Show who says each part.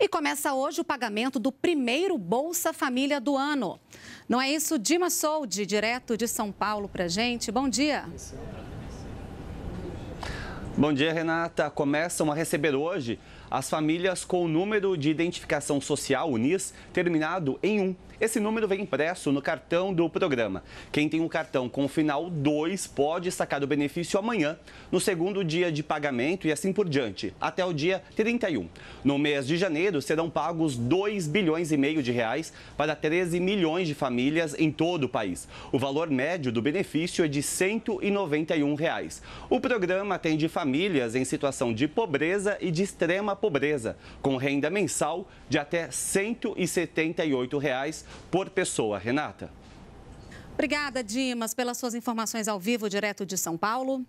Speaker 1: E começa hoje o pagamento do primeiro Bolsa Família do ano. Não é isso? Dima Soldi, direto de São Paulo para gente. Bom dia.
Speaker 2: Bom dia, Renata. Começam a receber hoje as famílias com o número de identificação social, o NIS, terminado em 1. Esse número vem impresso no cartão do programa. Quem tem um cartão com o final 2 pode sacar o benefício amanhã, no segundo dia de pagamento e assim por diante, até o dia 31. No mês de janeiro, serão pagos 2 bilhões e meio de reais para 13 milhões de famílias em todo o país. O valor médio do benefício é de R$ 191. Reais. O programa atende famílias famílias em situação de pobreza e de extrema pobreza, com renda mensal de até R$ 178 reais por pessoa. Renata.
Speaker 1: Obrigada, Dimas, pelas suas informações ao vivo, direto de São Paulo.